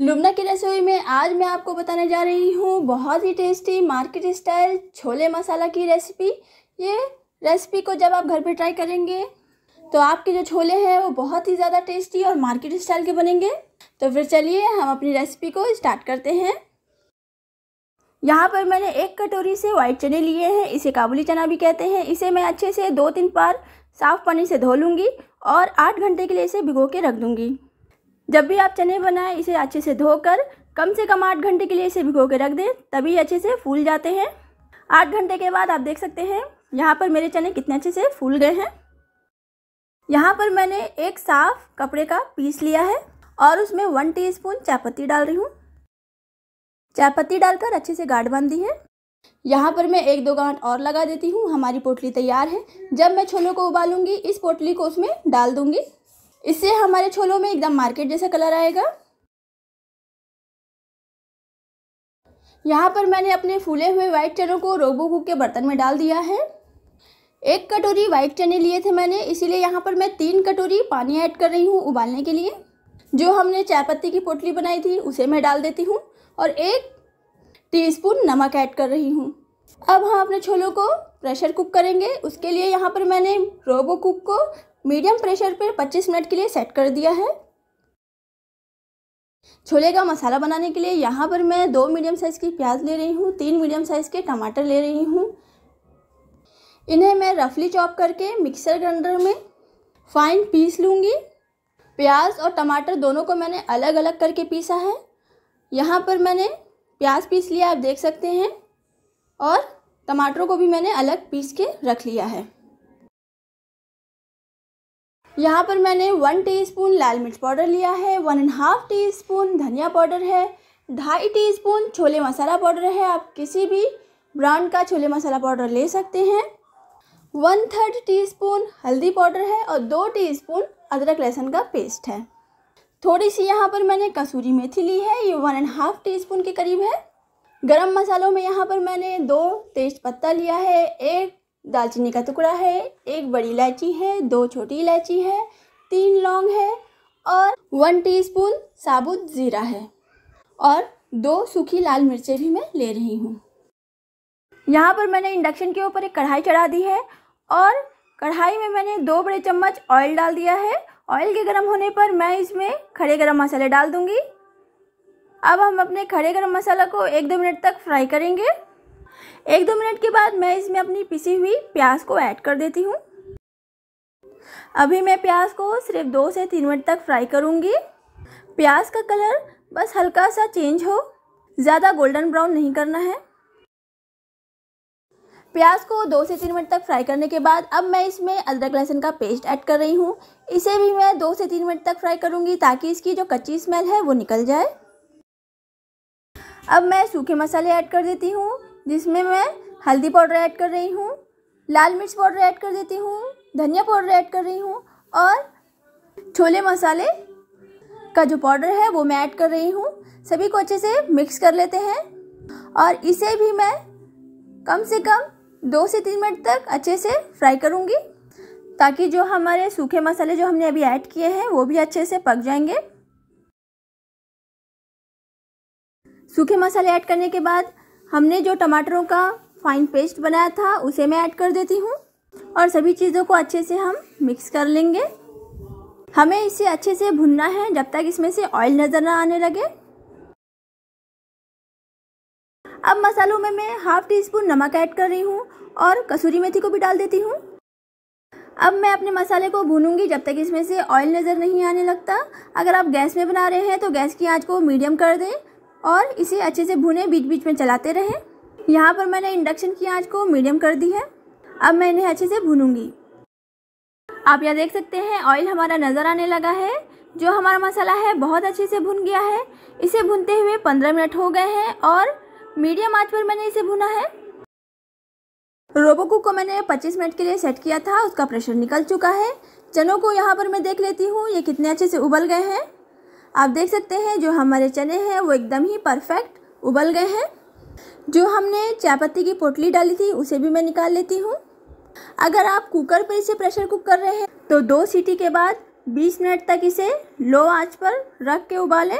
लुमना की रसोई में आज मैं आपको बताने जा रही हूँ बहुत ही tasty market style chole masala की रेसिपी ये रेसिपी को जब आप घर पे ट्राई करेंगे तो आपके जो छोले हैं वो बहुत ही ज़्यादा टेस्टी और मार्केट स्टाइल के बनेंगे तो फिर चलिए हम अपनी रेसिपी को स्टार्ट करते हैं यहाँ पर मैंने एक कटोरी से वाइट चने लिए हैं इसे काबुली चना भी कहते हैं इसे मैं अच्छे से दो तीन बार साफ़ पानी से धो लूँगी और आठ घंटे के लिए इसे भिगो के रख दूँगी जब भी आप चने बनाएं इसे अच्छे से धोकर कम से कम आठ घंटे के लिए इसे भिगो के रख दें तभी अच्छे से फूल जाते हैं आठ घंटे के बाद आप देख सकते हैं यहाँ पर मेरे चने कितने अच्छे से फूल गए हैं यहाँ पर मैंने एक साफ कपड़े का पीस लिया है और उसमें वन टीस्पून चायपत्ती डाल रही हूँ चायपत्ती डालकर अच्छे से गाढ़ बांध दी है यहाँ पर मैं एक दो गांठ और लगा देती हूँ हमारी पोटली तैयार है जब मैं छोलों को उबालूंगी इस पोटली को उसमें डाल दूंगी इससे हमारे छोलों में एकदम मार्केट जैसा कलर आएगा यहाँ पर मैंने अपने फूले हुए वाइट चनों को रोबो कुक के बर्तन में डाल दिया है एक कटोरी वाइट चने लिए थे मैंने इसीलिए यहाँ पर मैं तीन कटोरी पानी ऐड कर रही हूँ उबालने के लिए जो हमने चाय पत्ती की पोटली बनाई थी उसे मैं डाल देती हूँ और एक टीस्पून नमक ऐड कर रही हूँ अब हम अपने छोलों को प्रेशर कुक करेंगे उसके लिए यहाँ पर मैंने रोबो कुक को मीडियम प्रेशर पर 25 मिनट के लिए सेट कर दिया है छोले का मसाला बनाने के लिए यहाँ पर मैं दो मीडियम साइज़ की प्याज ले रही हूँ तीन मीडियम साइज़ के टमाटर ले रही हूँ इन्हें मैं रफली चॉप करके मिक्सर ग्राइंडर में फाइन पीस लूँगी प्याज और टमाटर दोनों को मैंने अलग अलग करके पीसा है यहाँ पर मैंने प्याज पीस लिया आप देख सकते हैं और टमाटरों को भी मैंने अलग पीस के रख लिया है यहाँ पर मैंने वन टीस्पून लाल मिर्च पाउडर लिया है one and half teaspoon धनिया पाउडर है ढाई teaspoon chole masala powder है आप किसी भी ब्रांड का छोले मसाला पाउडर ले सकते हैं वन थर्ड टी स्पून हल्दी पाउडर है और दो टी स्पून अदरक लहसुन का पेस्ट है थोड़ी सी यहाँ पर मैंने कसूरी मेथी ली है ये one and half teaspoon के करीब है गरम मसालों में यहाँ पर मैंने दो तेज पत्ता लिया है एक दालचीनी का टुकड़ा है एक बड़ी इलायची है दो छोटी इलायची है तीन लौंग है और वन टीस्पून साबुत ज़ीरा है और दो सूखी लाल मिर्चें भी मैं ले रही हूँ यहाँ पर मैंने इंडक्शन के ऊपर एक कढ़ाई चढ़ा दी है और कढ़ाई में मैंने दो बड़े चम्मच ऑयल डाल दिया है ऑयल के गर्म होने पर मैं इसमें खड़े गरम मसाले डाल दूँगी अब हम अपने खड़े गरम मसाला को एक दो मिनट तक फ्राई करेंगे एक दो मिनट के बाद मैं इसमें अपनी पिसी हुई प्याज को ऐड कर देती हूँ अभी मैं प्याज को सिर्फ दो से तीन मिनट तक फ्राई करूँगी प्याज का कलर बस हल्का सा चेंज हो ज़्यादा गोल्डन ब्राउन नहीं करना है प्याज को दो से तीन मिनट तक फ्राई करने के बाद अब मैं इसमें अदरक लहसुन का पेस्ट ऐड कर रही हूँ इसे भी मैं दो से तीन मिनट तक फ्राई करूँगी ताकि इसकी जो कच्ची स्मेल है वो निकल जाए अब मैं सूखे मसाले ऐड कर देती हूँ जिसमें मैं हल्दी पाउडर ऐड कर रही हूँ लाल मिर्च पाउडर ऐड कर देती हूँ धनिया पाउडर ऐड कर रही हूँ और छोले मसाले का जो पाउडर है वो मैं ऐड कर रही हूँ सभी को अच्छे से मिक्स कर लेते हैं और इसे भी मैं कम से कम दो से तीन मिनट तक अच्छे से फ्राई करूँगी ताकि जो हमारे सूखे मसाले जो हमने अभी ऐड किए हैं वो भी अच्छे से पक जाएंगे सूखे मसाले ऐड करने के बाद हमने जो टमाटरों का फाइन पेस्ट बनाया था उसे मैं ऐड कर देती हूँ और सभी चीज़ों को अच्छे से हम मिक्स कर लेंगे हमें इसे अच्छे से भुनना है जब तक इसमें से ऑयल नज़र ना आने लगे अब मसालों में मैं हाफ़ टी स्पून नमक ऐड कर रही हूँ और कसूरी मेथी को भी डाल देती हूँ अब मैं अपने मसाले को भूनूंगी जब तक इसमें से ऑयल नज़र नहीं आने लगता अगर आप गैस में बना रहे हैं तो गैस की आंच को मीडियम कर दें और इसे अच्छे से भुने बीच बीच में चलाते रहें यहाँ पर मैंने इंडक्शन की आंच को मीडियम कर दी है अब मैं इन्हें अच्छे से भूनूंगी आप यह देख सकते हैं ऑयल हमारा नज़र आने लगा है जो हमारा मसाला है बहुत अच्छे से भुन गया है इसे भुनते हुए पंद्रह मिनट हो गए हैं और मीडियम आंच पर मैंने इसे भुना है रोबो कुक को मैंने 25 मिनट के लिए सेट किया था उसका प्रेशर निकल चुका है चनों को यहाँ पर मैं देख लेती हूँ ये कितने अच्छे से उबल गए हैं आप देख सकते हैं जो हमारे चने हैं वो एकदम ही परफेक्ट उबल गए हैं जो हमने चायपत्ती की पोटली डाली थी उसे भी मैं निकाल लेती हूँ अगर आप कुकर पर इसे प्रेशर कुक कर रहे हैं तो दो सीटी के बाद 20 मिनट तक इसे लो आंच पर रख के उबालें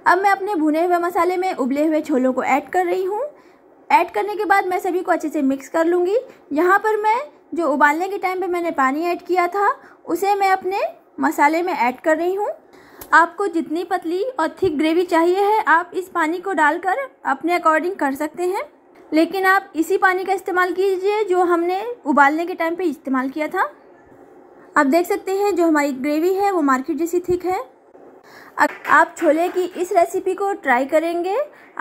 अब मैं अपने भुने हुए मसाले में उबले हुए छोलों को ऐड कर रही हूँ ऐड करने के बाद मैं सभी को अच्छे से मिक्स कर लूँगी यहाँ पर मैं जो उबालने के टाइम पे मैंने पानी ऐड किया था उसे मैं अपने मसाले में ऐड कर रही हूँ आपको जितनी पतली और थिक ग्रेवी चाहिए है आप इस पानी को डालकर अपने अकॉर्डिंग कर सकते हैं लेकिन आप इसी पानी का इस्तेमाल कीजिए जो हमने उबालने के टाइम पे इस्तेमाल किया था आप देख सकते हैं जो हमारी ग्रेवी है वो मार्केट जैसी थिक है आप छोले की इस रेसिपी को ट्राई करेंगे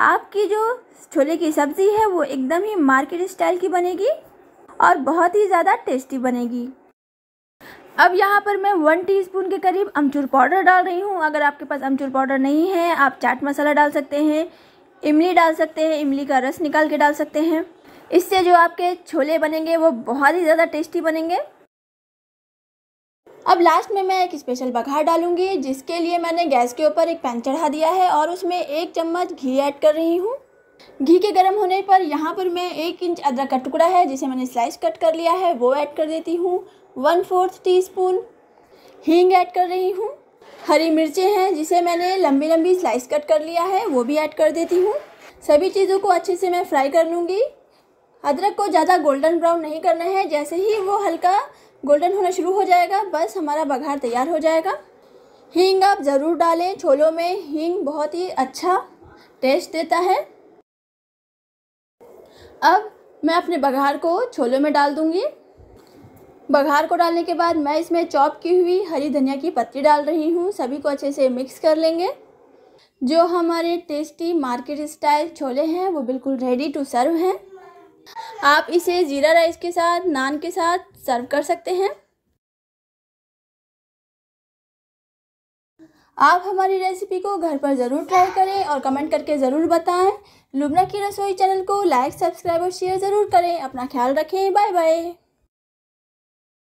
आपकी जो छोले की सब्ज़ी है वो एकदम ही मार्केट स्टाइल की बनेगी और बहुत ही ज़्यादा टेस्टी बनेगी अब यहाँ पर मैं वन टीस्पून के करीब अमचूर पाउडर डाल रही हूँ अगर आपके पास अमचूर पाउडर नहीं है आप चाट मसाला डाल सकते हैं इमली डाल सकते हैं इमली का रस निकाल के डाल सकते हैं इससे जो आपके छोले बनेंगे वो बहुत ही ज़्यादा टेस्टी बनेंगे अब लास्ट में मैं एक स्पेशल बघार डालूंगी जिसके लिए मैंने गैस के ऊपर एक पैन चढ़ा दिया है और उसमें एक चम्मच घी ऐड कर रही हूँ घी के गर्म होने पर यहाँ पर मैं एक इंच अदरक का टुकड़ा है जिसे मैंने स्लाइस कट कर लिया है वो ऐड कर देती हूँ वन फोर्थ टी स्पून हींग ऐड कर रही हूँ हरी मिर्चें हैं जिसे मैंने लंबी लंबी स्लाइस कट कर लिया है वो भी ऐड कर देती हूँ सभी चीज़ों को अच्छे से मैं फ्राई कर लूँगी अदरक को ज़्यादा गोल्डन ब्राउन नहीं करना है जैसे ही वो हल्का गोल्डन होना शुरू हो जाएगा बस हमारा बघार तैयार हो जाएगा हींग आप ज़रूर डालें छोलों में हींग बहुत ही अच्छा टेस्ट देता है अब मैं अपने बघार को छोलों में डाल दूँगी बघार को डालने के बाद मैं इसमें चॉप की हुई हरी धनिया की पत्ती डाल रही हूँ सभी को अच्छे से मिक्स कर लेंगे जो हमारे टेस्टी मार्केट स्टाइल छोले हैं वो बिल्कुल रेडी टू सर्व हैं आप इसे ज़ीरा राइस के साथ नान के साथ सर्व कर सकते हैं आप हमारी रेसिपी को घर पर ज़रूर ट्राई करें और कमेंट करके ज़रूर बताएं लुबना की रसोई चैनल को लाइक सब्सक्राइब और शेयर ज़रूर करें अपना ख्याल रखें बाय बाय